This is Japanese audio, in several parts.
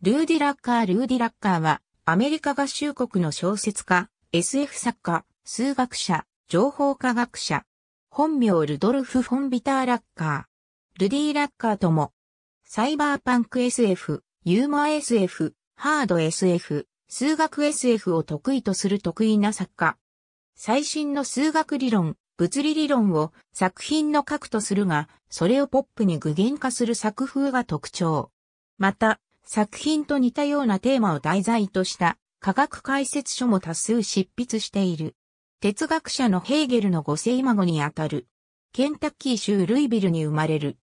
ルーディ・ラッカー・ルーディ・ラッカーは、アメリカ合衆国の小説家、SF 作家、数学者、情報科学者。本名ルドルフ・フォン・ビター・ラッカー。ルディ・ラッカーとも、サイバーパンク SF、ユーモア SF、ハード SF、数学 SF を得意とする得意な作家。最新の数学理論、物理理論を作品の核とするが、それをポップに具現化する作風が特徴。また、作品と似たようなテーマを題材とした科学解説書も多数執筆している。哲学者のヘーゲルの五世孫にあたる。ケンタッキー州ルイビルに生まれる。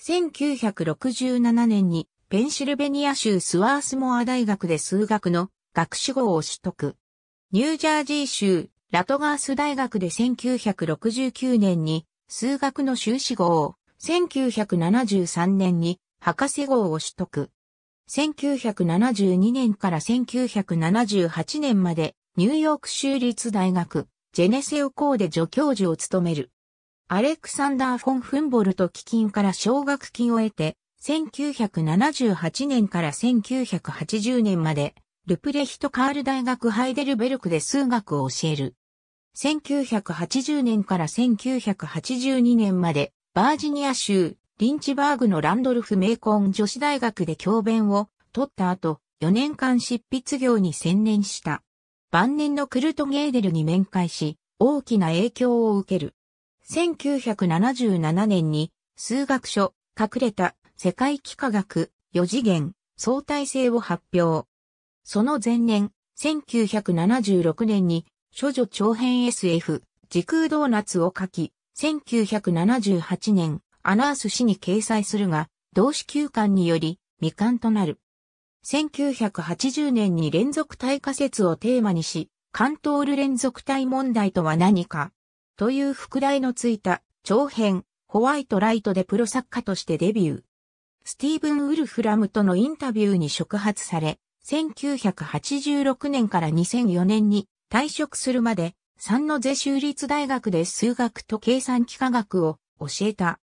1967年にペンシルベニア州スワースモア大学で数学の学士号を取得。ニュージャージー州ラトガース大学で1969年に数学の修士号を、1973年に博士号を取得。1972年から1978年までニューヨーク州立大学ジェネセオ校で助教授を務める。アレクサンダー・フォン・フンボルト基金から奨学金を得て、1978年から1980年まで、ルプレヒト・カール大学ハイデルベルクで数学を教える。1980年から1982年まで、バージニア州リンチバーグのランドルフ・メイコン女子大学で教鞭を取った後、4年間執筆業に専念した。晩年のクルト・ゲーデルに面会し、大きな影響を受ける。1977年に数学書、隠れた世界幾何学、四次元、相対性を発表。その前年、1976年に、諸女長編 SF、時空ドーナツを書き、1978年、アナース誌に掲載するが、同志休刊により未刊となる。1980年に連続体仮説をテーマにし、関東ル連続体問題とは何かという副題のついた長編ホワイトライトでプロ作家としてデビュー。スティーブン・ウルフラムとのインタビューに触発され、1986年から2004年に退職するまで、三ノ瀬州立大学で数学と計算幾何学を教えた。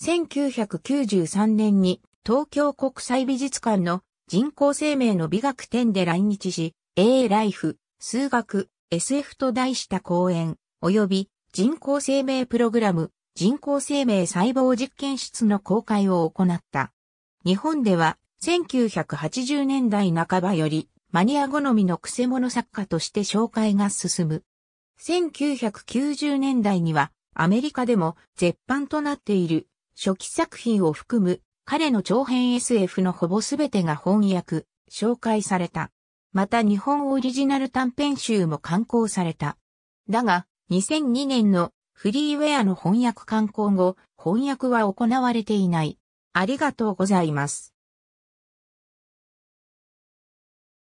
1993年に東京国際美術館の人工生命の美学展で来日し、A ライフ、数学、SF と題した講演、及び人工生命プログラム、人工生命細胞実験室の公開を行った。日本では1980年代半ばよりマニア好みの癖者作家として紹介が進む。1990年代にはアメリカでも絶版となっている初期作品を含む彼の長編 SF のほぼすべてが翻訳、紹介された。また日本オリジナル短編集も刊行された。だが、2002年のフリーウェアの翻訳刊行後、翻訳は行われていない。ありがとうございます。